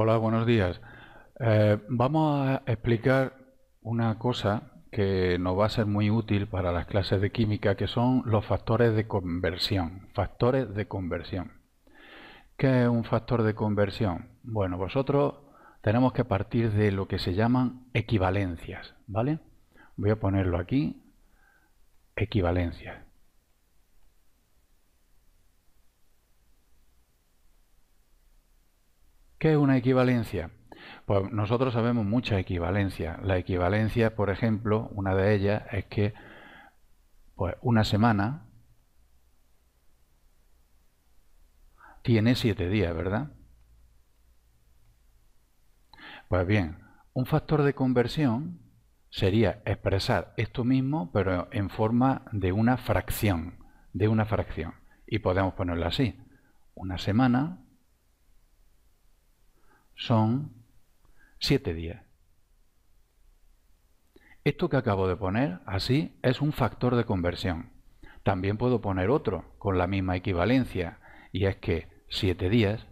Hola, buenos días. Eh, vamos a explicar una cosa que nos va a ser muy útil para las clases de química, que son los factores de conversión. Factores de conversión. ¿Qué es un factor de conversión? Bueno, vosotros tenemos que partir de lo que se llaman equivalencias, ¿vale? Voy a ponerlo aquí, equivalencias. ¿Qué es una equivalencia? Pues nosotros sabemos muchas equivalencias. La equivalencia, por ejemplo, una de ellas es que pues, una semana tiene siete días, ¿verdad? Pues bien, un factor de conversión sería expresar esto mismo, pero en forma de una fracción, de una fracción. Y podemos ponerlo así. Una semana son siete días. Esto que acabo de poner así es un factor de conversión. También puedo poner otro con la misma equivalencia y es que siete días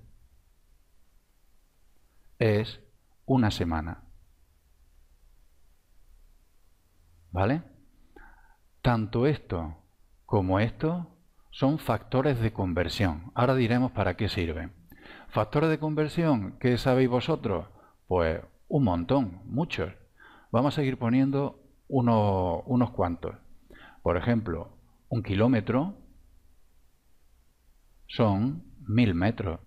es una semana. ¿Vale? Tanto esto como esto son factores de conversión. Ahora diremos para qué sirven. ¿Factores de conversión? ¿Qué sabéis vosotros? Pues un montón, muchos. Vamos a seguir poniendo unos, unos cuantos. Por ejemplo, un kilómetro son mil metros.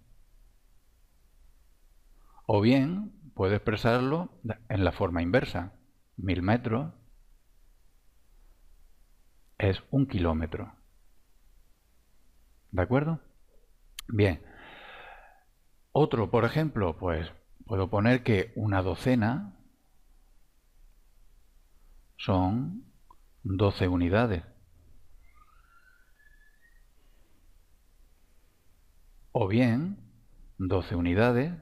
O bien puede expresarlo en la forma inversa. Mil metros es un kilómetro. ¿De acuerdo? Bien, otro, por ejemplo, pues puedo poner que una docena son 12 unidades. O bien 12 unidades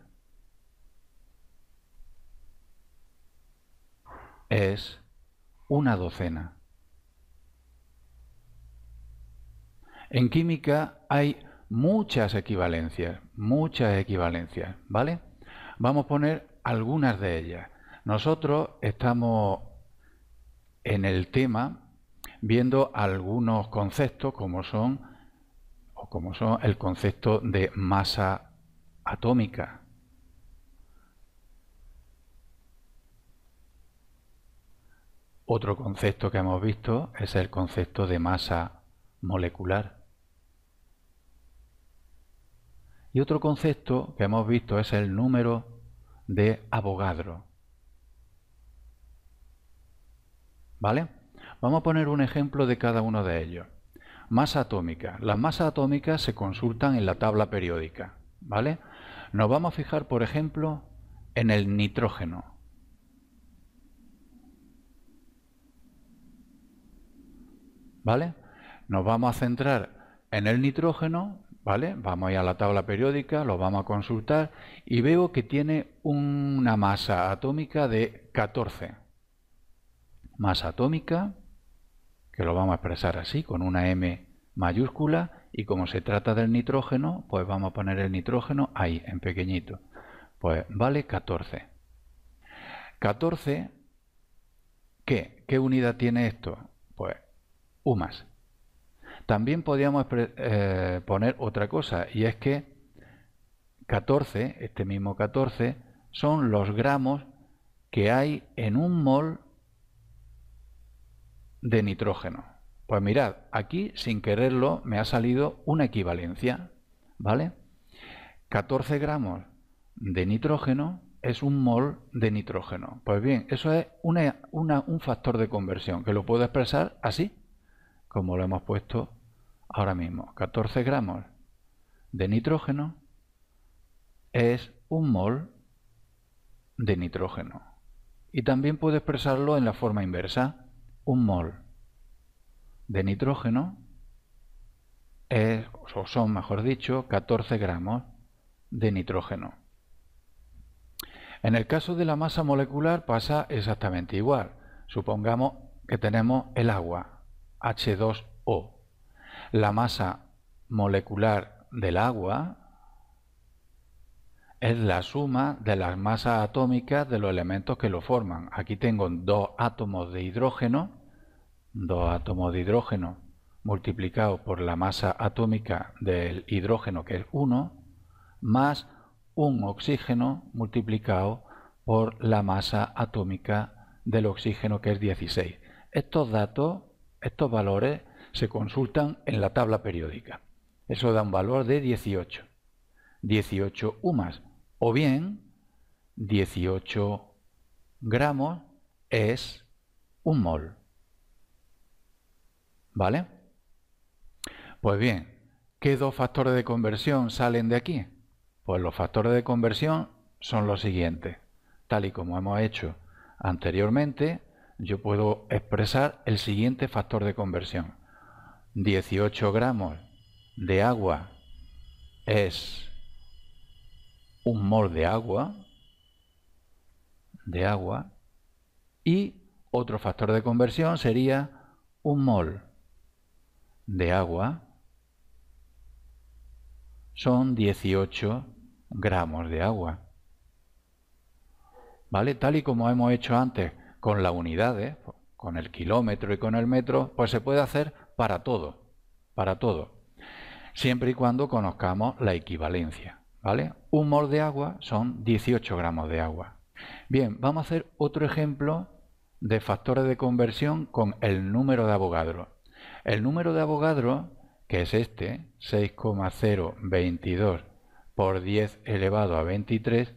es una docena. En química hay muchas equivalencias, muchas equivalencias, ¿vale? Vamos a poner algunas de ellas. Nosotros estamos en el tema viendo algunos conceptos como son como son el concepto de masa atómica. Otro concepto que hemos visto es el concepto de masa molecular. Y otro concepto que hemos visto es el número de abogadro. ¿Vale? Vamos a poner un ejemplo de cada uno de ellos. Masa atómica. Las masas atómicas se consultan en la tabla periódica. ¿Vale? Nos vamos a fijar, por ejemplo, en el nitrógeno. ¿Vale? Nos vamos a centrar en el nitrógeno Vamos a ir a la tabla periódica, lo vamos a consultar y veo que tiene una masa atómica de 14. Masa atómica, que lo vamos a expresar así, con una M mayúscula, y como se trata del nitrógeno, pues vamos a poner el nitrógeno ahí, en pequeñito. Pues vale 14. 14, ¿qué? ¿Qué unidad tiene esto? Pues u más. También podríamos eh, poner otra cosa, y es que 14, este mismo 14, son los gramos que hay en un mol de nitrógeno. Pues mirad, aquí sin quererlo me ha salido una equivalencia, ¿vale? 14 gramos de nitrógeno es un mol de nitrógeno. Pues bien, eso es un factor de conversión que lo puedo expresar así, como lo hemos puesto ahora mismo 14 gramos de nitrógeno es un mol de nitrógeno. Y también puedo expresarlo en la forma inversa. Un mol de nitrógeno es, o son, mejor dicho, 14 gramos de nitrógeno. En el caso de la masa molecular pasa exactamente igual. Supongamos que tenemos el agua, H2O la masa molecular del agua es la suma de las masas atómicas de los elementos que lo forman. Aquí tengo dos átomos de hidrógeno, dos átomos de hidrógeno multiplicados por la masa atómica del hidrógeno, que es 1, más un oxígeno multiplicado por la masa atómica del oxígeno, que es 16. Estos datos, estos valores, se consultan en la tabla periódica. Eso da un valor de 18. 18 más. o bien 18 gramos es un mol. ¿Vale? Pues bien, ¿qué dos factores de conversión salen de aquí? Pues los factores de conversión son los siguientes. Tal y como hemos hecho anteriormente, yo puedo expresar el siguiente factor de conversión. 18 gramos de agua es un mol de agua, de agua, y otro factor de conversión sería un mol de agua son 18 gramos de agua. ¿Vale? Tal y como hemos hecho antes con las unidades, con el kilómetro y con el metro, pues se puede hacer para todo, para todo, siempre y cuando conozcamos la equivalencia. ¿vale? Un mol de agua son 18 gramos de agua. Bien, vamos a hacer otro ejemplo de factores de conversión con el número de Avogadro. El número de Avogadro, que es este, 6,022 por 10 elevado a 23,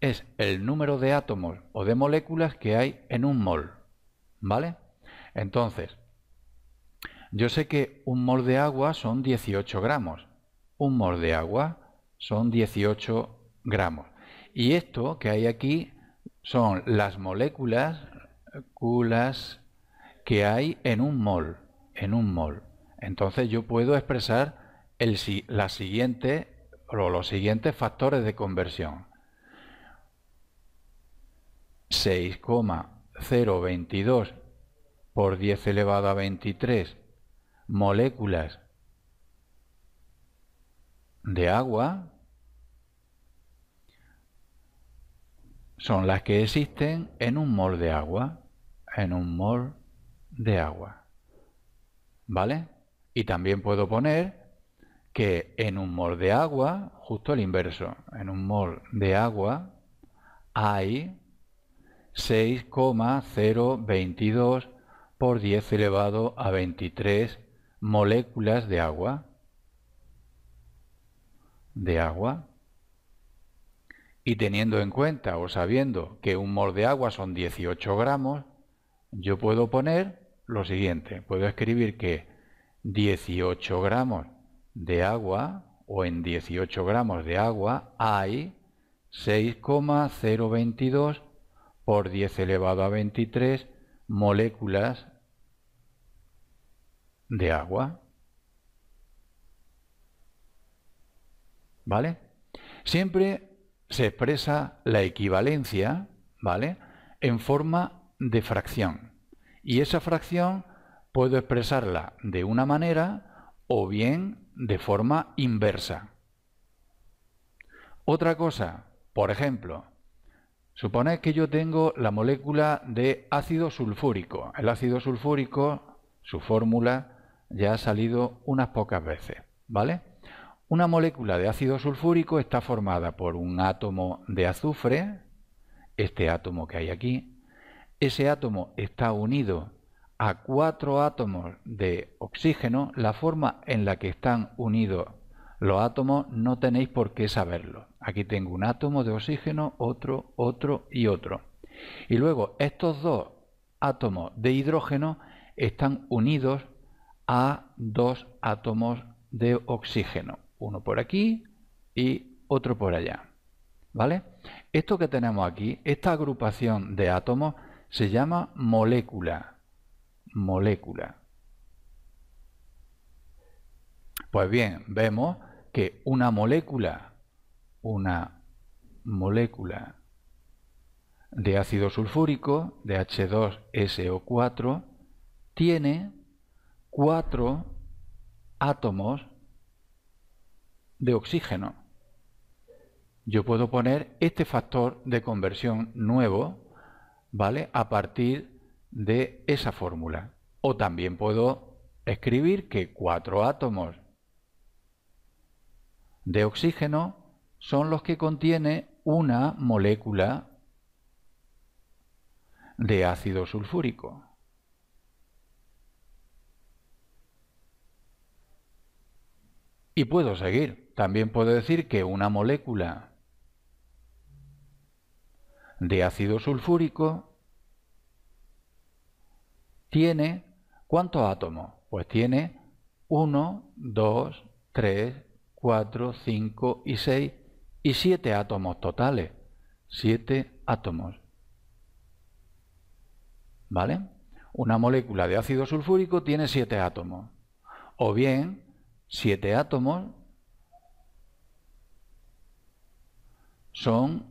es el número de átomos o de moléculas que hay en un mol. ¿Vale? Entonces, yo sé que un mol de agua son 18 gramos. Un mol de agua son 18 gramos. Y esto que hay aquí son las moléculas que hay en un mol, en un Entonces yo puedo expresar siguiente, o los siguientes factores de conversión. 6,022 por 10 elevado a 23 moléculas de agua son las que existen en un mol de agua, en un mol de agua. ¿Vale? Y también puedo poner que en un mol de agua, justo el inverso, en un mol de agua hay 6,022 por 10 elevado a 23 moléculas de agua, de agua, y teniendo en cuenta o sabiendo que un mol de agua son 18 gramos, yo puedo poner lo siguiente, puedo escribir que 18 gramos de agua o en 18 gramos de agua hay 6,022 por 10 elevado a 23 moléculas de agua. ¿Vale? Siempre se expresa la equivalencia, ¿vale? En forma de fracción. Y esa fracción puedo expresarla de una manera o bien de forma inversa. Otra cosa, por ejemplo, suponéis que yo tengo la molécula de ácido sulfúrico. El ácido sulfúrico, su fórmula ya ha salido unas pocas veces, ¿vale? Una molécula de ácido sulfúrico está formada por un átomo de azufre, este átomo que hay aquí, ese átomo está unido a cuatro átomos de oxígeno, la forma en la que están unidos los átomos no tenéis por qué saberlo. Aquí tengo un átomo de oxígeno, otro, otro y otro. Y luego estos dos átomos de hidrógeno están unidos a dos átomos de oxígeno, uno por aquí y otro por allá. ¿Vale? Esto que tenemos aquí, esta agrupación de átomos, se llama molécula. Molécula. Pues bien, vemos que una molécula, una molécula de ácido sulfúrico, de H2SO4, tiene cuatro átomos de oxígeno. Yo puedo poner este factor de conversión nuevo, ¿vale? A partir de esa fórmula. O también puedo escribir que cuatro átomos de oxígeno son los que contiene una molécula de ácido sulfúrico. Y puedo seguir. También puedo decir que una molécula de ácido sulfúrico tiene ¿cuántos átomos? Pues tiene 1, 2, 3, 4, 5 y 6 y 7 átomos totales. 7 átomos. ¿Vale? Una molécula de ácido sulfúrico tiene 7 átomos. O bien siete átomos son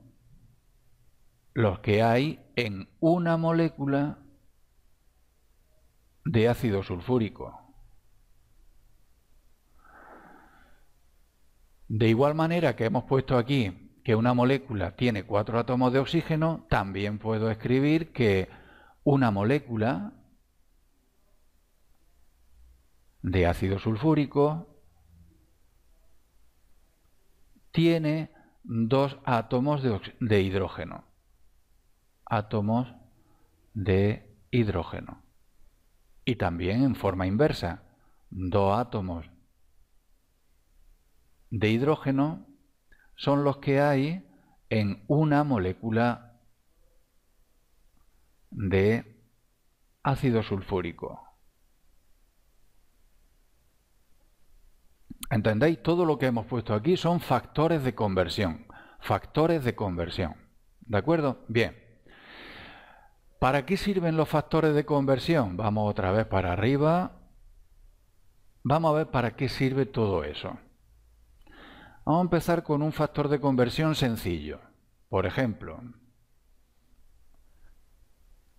los que hay en una molécula de ácido sulfúrico. De igual manera que hemos puesto aquí que una molécula tiene cuatro átomos de oxígeno, también puedo escribir que una molécula de ácido sulfúrico tiene dos átomos de, hidrógeno. Átomos de hidrógeno. Y también en forma inversa, dos átomos de hidrógeno son los que hay en una molécula de ácido sulfúrico. ¿Entendéis? Todo lo que hemos puesto aquí son factores de conversión. Factores de conversión. ¿De acuerdo? Bien. ¿Para qué sirven los factores de conversión? Vamos otra vez para arriba. Vamos a ver para qué sirve todo eso. Vamos a empezar con un factor de conversión sencillo. Por ejemplo,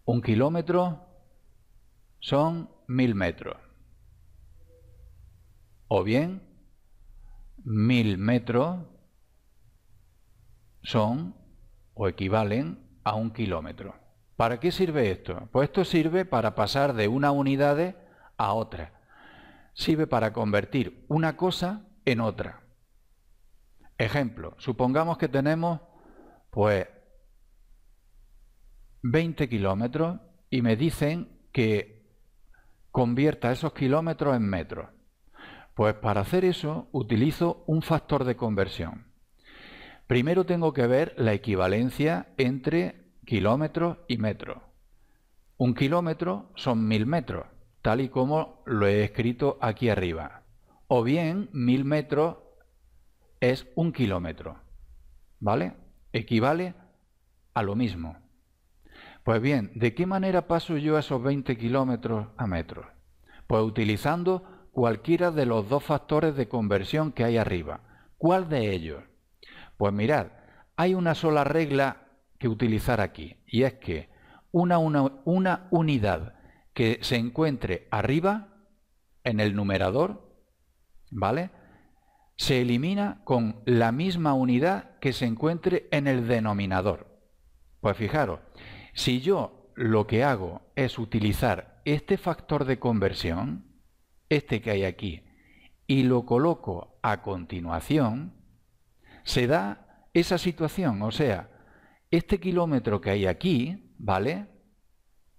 un kilómetro son mil metros. O bien, mil metros son o equivalen a un kilómetro. ¿Para qué sirve esto? Pues esto sirve para pasar de una unidad a otra. Sirve para convertir una cosa en otra. Ejemplo, supongamos que tenemos pues 20 kilómetros y me dicen que convierta esos kilómetros en metros. Pues para hacer eso utilizo un factor de conversión. Primero tengo que ver la equivalencia entre kilómetros y metros. Un kilómetro son mil metros, tal y como lo he escrito aquí arriba. O bien mil metros es un kilómetro. ¿Vale? Equivale a lo mismo. Pues bien, ¿de qué manera paso yo esos 20 kilómetros a metros? Pues utilizando cualquiera de los dos factores de conversión que hay arriba. ¿Cuál de ellos? Pues mirad, hay una sola regla que utilizar aquí, y es que una, una unidad que se encuentre arriba, en el numerador, ¿vale? Se elimina con la misma unidad que se encuentre en el denominador. Pues fijaros, si yo lo que hago es utilizar este factor de conversión, este que hay aquí, y lo coloco a continuación, se da esa situación, o sea, este kilómetro que hay aquí, ¿vale?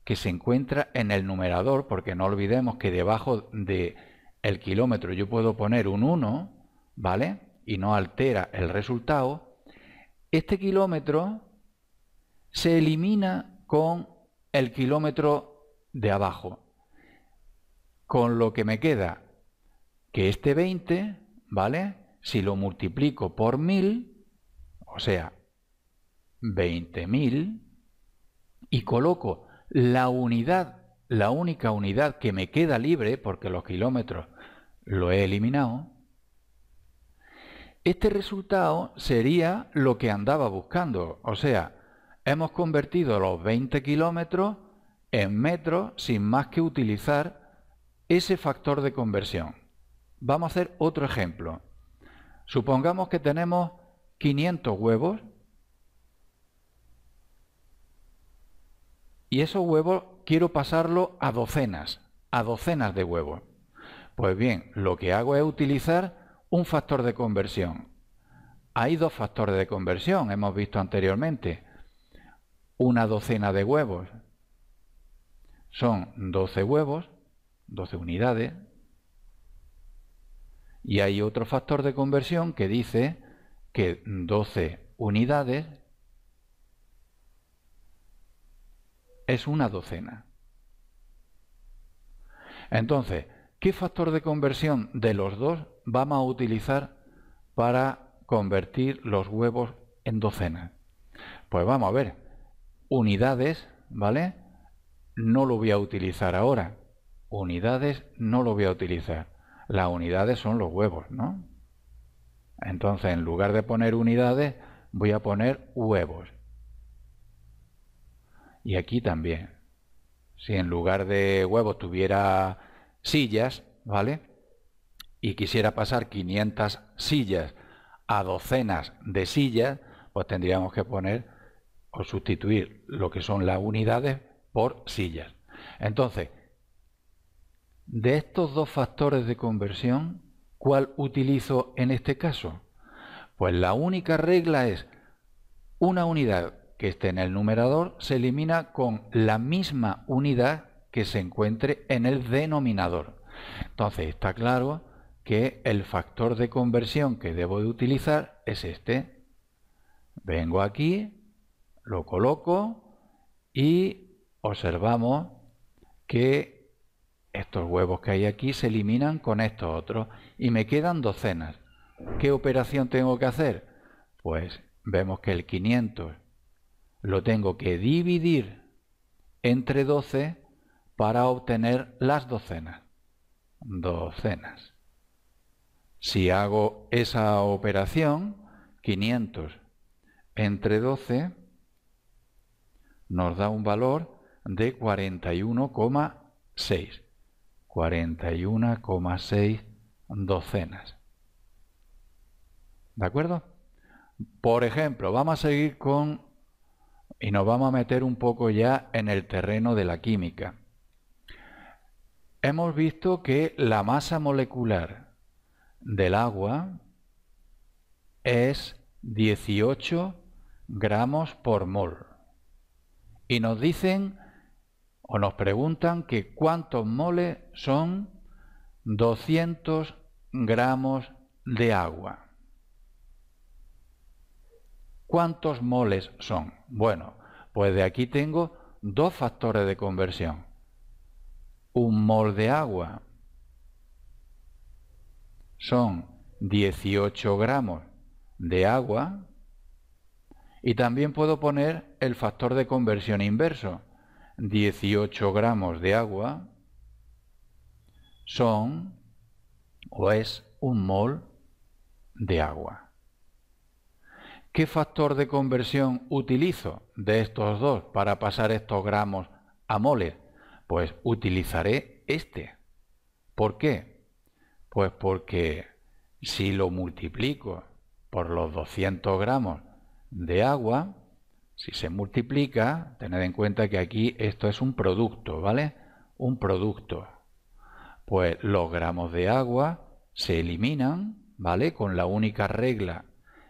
Que se encuentra en el numerador, porque no olvidemos que debajo de el kilómetro yo puedo poner un 1, ¿vale? Y no altera el resultado. Este kilómetro se elimina con el kilómetro de abajo con lo que me queda, que este 20, ¿vale? Si lo multiplico por 1000, o sea, 20.000, y coloco la unidad, la única unidad que me queda libre, porque los kilómetros lo he eliminado, este resultado sería lo que andaba buscando. O sea, hemos convertido los 20 kilómetros en metros sin más que utilizar ese factor de conversión. Vamos a hacer otro ejemplo. Supongamos que tenemos 500 huevos y esos huevos quiero pasarlo a docenas, a docenas de huevos. Pues bien, lo que hago es utilizar un factor de conversión. Hay dos factores de conversión, hemos visto anteriormente. Una docena de huevos son 12 huevos 12 unidades. Y hay otro factor de conversión que dice que 12 unidades es una docena. Entonces, ¿qué factor de conversión de los dos vamos a utilizar para convertir los huevos en docenas? Pues vamos a ver, unidades, ¿vale? No lo voy a utilizar ahora, unidades no lo voy a utilizar. Las unidades son los huevos, ¿no? Entonces, en lugar de poner unidades, voy a poner huevos. Y aquí también. Si en lugar de huevos tuviera sillas, ¿vale? Y quisiera pasar 500 sillas a docenas de sillas, pues tendríamos que poner o sustituir lo que son las unidades por sillas. Entonces, de estos dos factores de conversión, ¿cuál utilizo en este caso? Pues la única regla es una unidad que esté en el numerador se elimina con la misma unidad que se encuentre en el denominador. Entonces está claro que el factor de conversión que debo de utilizar es este. Vengo aquí, lo coloco y observamos que estos huevos que hay aquí se eliminan con estos otros y me quedan docenas. ¿Qué operación tengo que hacer? Pues vemos que el 500 lo tengo que dividir entre 12 para obtener las docenas. Docenas. Si hago esa operación, 500 entre 12 nos da un valor de 41,6. 41,6 docenas. ¿De acuerdo? Por ejemplo, vamos a seguir con y nos vamos a meter un poco ya en el terreno de la química. Hemos visto que la masa molecular del agua es 18 gramos por mol. Y nos dicen o nos preguntan que cuántos moles son 200 gramos de agua. ¿Cuántos moles son? Bueno, pues de aquí tengo dos factores de conversión. Un mol de agua son 18 gramos de agua y también puedo poner el factor de conversión inverso. 18 gramos de agua son o es un mol de agua. ¿Qué factor de conversión utilizo de estos dos para pasar estos gramos a moles? Pues utilizaré este. ¿Por qué? Pues porque si lo multiplico por los 200 gramos de agua, si se multiplica, tened en cuenta que aquí esto es un producto, ¿vale? Un producto. Pues los gramos de agua se eliminan, ¿vale? Con la única regla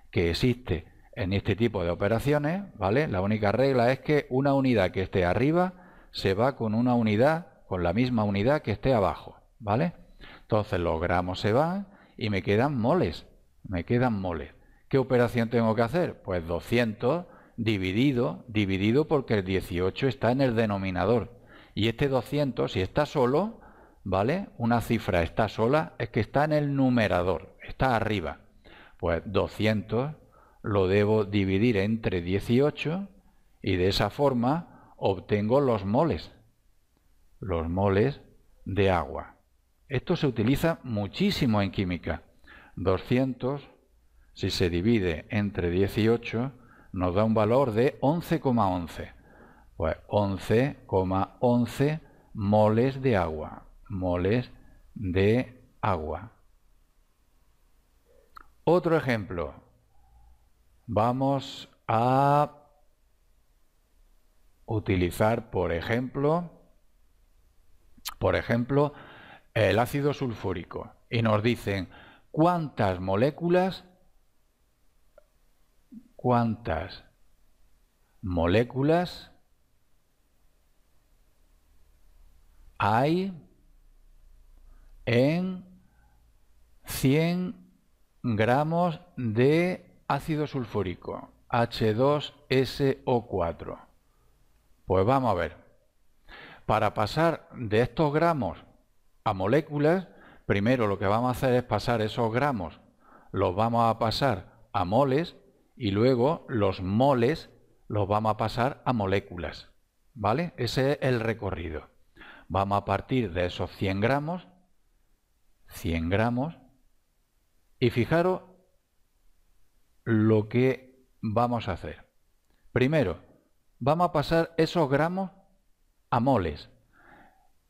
que existe en este tipo de operaciones, ¿vale? La única regla es que una unidad que esté arriba se va con una unidad, con la misma unidad que esté abajo, ¿vale? Entonces los gramos se van y me quedan moles, me quedan moles. ¿Qué operación tengo que hacer? Pues 200 dividido, dividido porque el 18 está en el denominador. Y este 200, si está solo, ¿vale? Una cifra está sola, es que está en el numerador, está arriba. Pues 200 lo debo dividir entre 18 y de esa forma obtengo los moles, los moles de agua. Esto se utiliza muchísimo en química. 200, si se divide entre 18, nos da un valor de 11,11. Pues 11,11 moles de agua. Moles de agua. Otro ejemplo. Vamos a utilizar, por ejemplo, por ejemplo, el ácido sulfúrico. Y nos dicen cuántas moléculas cuántas moléculas hay en 100 gramos de ácido sulfúrico, H2SO4. Pues vamos a ver. Para pasar de estos gramos a moléculas, primero lo que vamos a hacer es pasar esos gramos, los vamos a pasar a moles y luego los moles los vamos a pasar a moléculas. ¿Vale? Ese es el recorrido. Vamos a partir de esos 100 gramos, 100 gramos, y fijaros lo que vamos a hacer. Primero, vamos a pasar esos gramos a moles.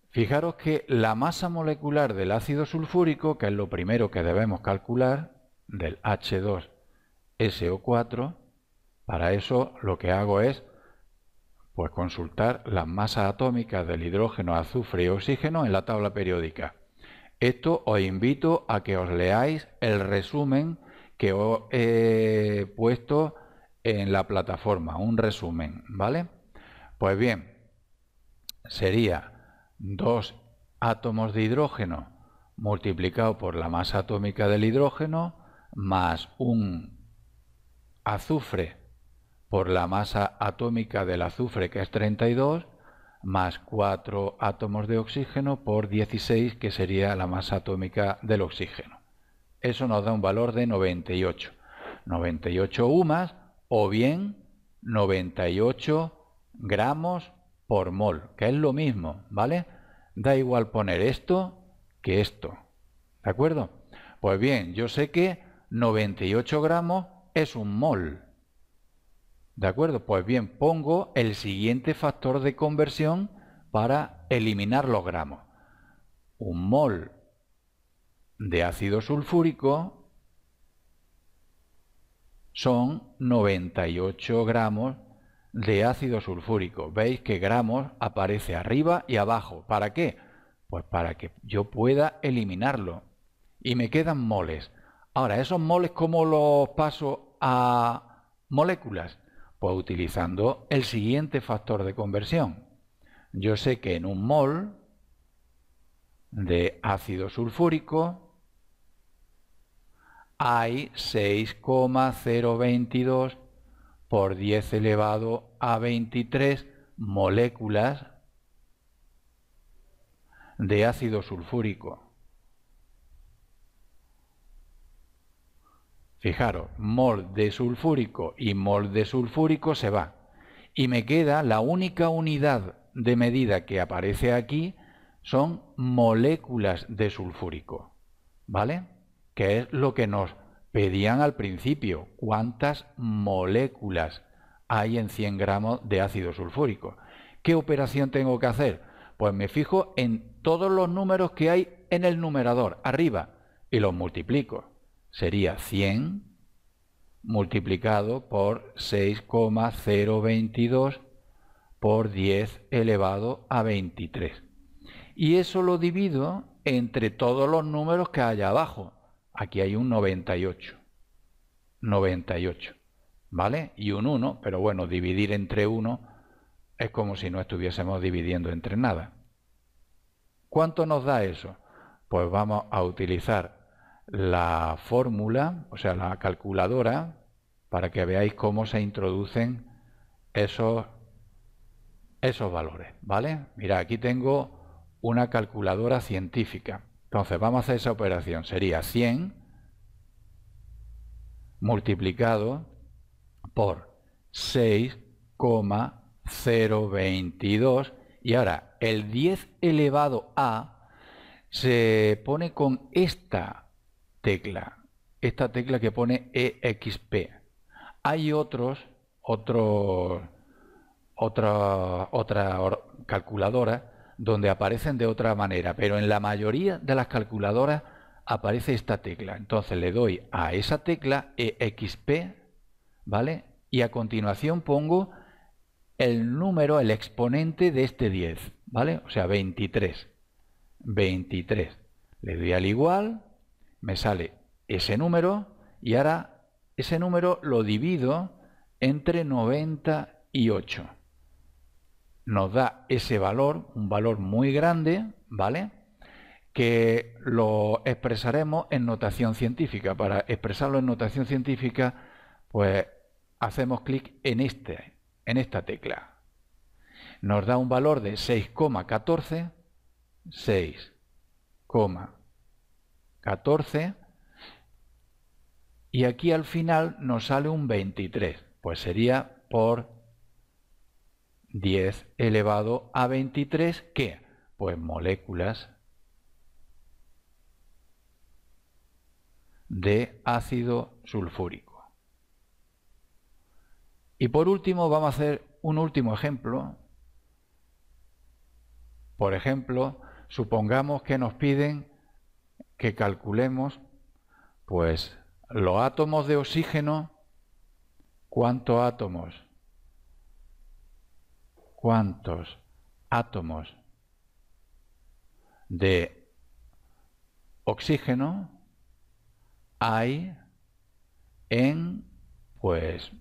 Fijaros que la masa molecular del ácido sulfúrico, que es lo primero que debemos calcular, del H2 SO4, para eso lo que hago es pues consultar las masas atómicas del hidrógeno, azufre y oxígeno en la tabla periódica. Esto os invito a que os leáis el resumen que os he puesto en la plataforma, un resumen, ¿vale? Pues bien, sería dos átomos de hidrógeno multiplicado por la masa atómica del hidrógeno más un azufre por la masa atómica del azufre, que es 32, más 4 átomos de oxígeno por 16, que sería la masa atómica del oxígeno. Eso nos da un valor de 98. 98 humas o bien 98 gramos por mol, que es lo mismo, ¿vale? Da igual poner esto que esto, ¿de acuerdo? Pues bien, yo sé que 98 gramos es un mol. ¿De acuerdo? Pues bien, pongo el siguiente factor de conversión para eliminar los gramos. Un mol de ácido sulfúrico son 98 gramos de ácido sulfúrico. Veis que gramos aparece arriba y abajo. ¿Para qué? Pues para que yo pueda eliminarlo. Y me quedan moles. Ahora, esos moles, ¿cómo los paso a moléculas? Pues utilizando el siguiente factor de conversión. Yo sé que en un mol de ácido sulfúrico hay 6,022 por 10 elevado a 23 moléculas de ácido sulfúrico. Fijaros, mol de sulfúrico y mol de sulfúrico se va. Y me queda la única unidad de medida que aparece aquí son moléculas de sulfúrico, ¿vale? Que es lo que nos pedían al principio, cuántas moléculas hay en 100 gramos de ácido sulfúrico. ¿Qué operación tengo que hacer? Pues me fijo en todos los números que hay en el numerador, arriba, y los multiplico sería 100 multiplicado por 6,022 por 10 elevado a 23. Y eso lo divido entre todos los números que hay abajo. Aquí hay un 98. 98. ¿Vale? Y un 1, pero bueno, dividir entre 1 es como si no estuviésemos dividiendo entre nada. ¿Cuánto nos da eso? Pues vamos a utilizar la fórmula, o sea, la calculadora, para que veáis cómo se introducen esos, esos valores, ¿vale? Mira, aquí tengo una calculadora científica. Entonces, vamos a hacer esa operación. Sería 100 multiplicado por 6,022. Y ahora, el 10 elevado a se pone con esta tecla, esta tecla que pone EXP. Hay otros, otros otra, otra calculadora donde aparecen de otra manera, pero en la mayoría de las calculadoras aparece esta tecla. Entonces le doy a esa tecla EXP, ¿vale? Y a continuación pongo el número, el exponente de este 10, ¿vale? O sea, 23. 23. Le doy al igual, me sale ese número y ahora ese número lo divido entre 90 y 8. Nos da ese valor, un valor muy grande, ¿vale? Que lo expresaremos en notación científica. Para expresarlo en notación científica, pues hacemos clic en, este, en esta tecla. Nos da un valor de 6,14, 6,14. 14, y aquí al final nos sale un 23, pues sería por 10 elevado a 23, ¿qué? Pues moléculas de ácido sulfúrico. Y por último vamos a hacer un último ejemplo. Por ejemplo, supongamos que nos piden que calculemos, pues los átomos de oxígeno, ¿cuántos átomos? ¿Cuántos átomos de oxígeno hay en, pues,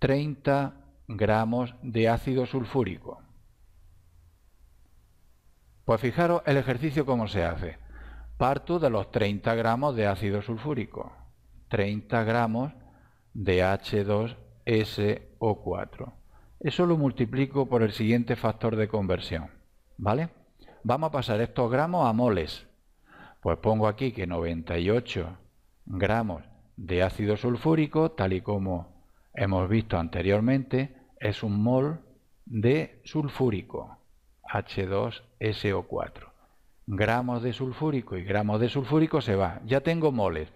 30 gramos de ácido sulfúrico? Pues fijaros el ejercicio cómo se hace. Parto de los 30 gramos de ácido sulfúrico, 30 gramos de H2SO4. Eso lo multiplico por el siguiente factor de conversión, ¿vale? Vamos a pasar estos gramos a moles. Pues pongo aquí que 98 gramos de ácido sulfúrico, tal y como hemos visto anteriormente, es un mol de sulfúrico, H2SO4 gramos de sulfúrico y gramos de sulfúrico se va. Ya tengo moles.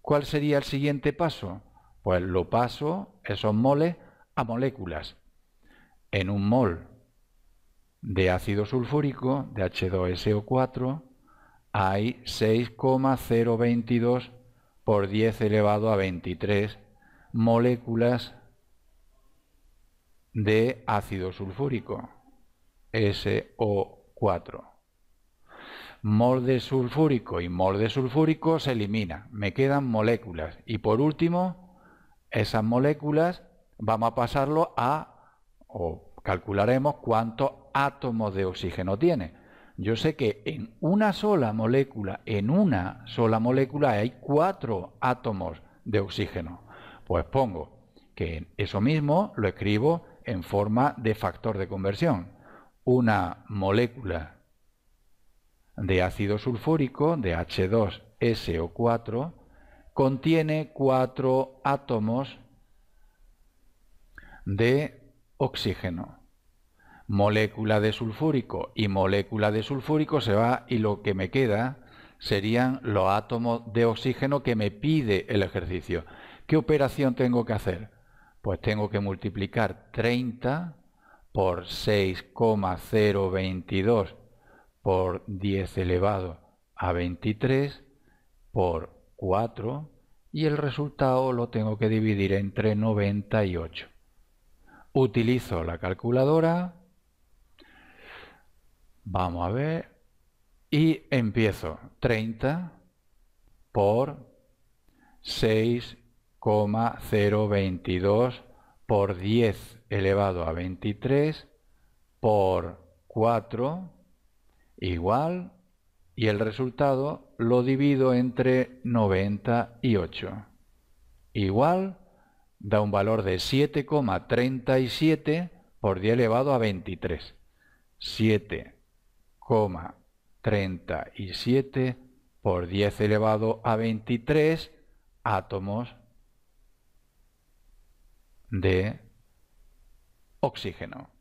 ¿Cuál sería el siguiente paso? Pues lo paso, esos moles, a moléculas. En un mol de ácido sulfúrico, de H2SO4, hay 6,022 por 10 elevado a 23 moléculas de ácido sulfúrico, SO4 mol de sulfúrico y mol de sulfúrico se elimina, me quedan moléculas. Y por último, esas moléculas vamos a pasarlo a, o calcularemos cuántos átomos de oxígeno tiene. Yo sé que en una sola molécula, en una sola molécula hay cuatro átomos de oxígeno. Pues pongo que eso mismo lo escribo en forma de factor de conversión. Una molécula de ácido sulfúrico, de H2SO4, contiene cuatro átomos de oxígeno. Molécula de sulfúrico y molécula de sulfúrico se va y lo que me queda serían los átomos de oxígeno que me pide el ejercicio. ¿Qué operación tengo que hacer? Pues tengo que multiplicar 30 por 6,022 por 10 elevado a 23 por 4 y el resultado lo tengo que dividir entre 98. Utilizo la calculadora, vamos a ver, y empiezo 30 por 6,022 por 10 elevado a 23 por 4 igual y el resultado lo divido entre 90 y 8. Igual da un valor de 7,37 por 10 elevado a 23. 7,37 por 10 elevado a 23 átomos de oxígeno.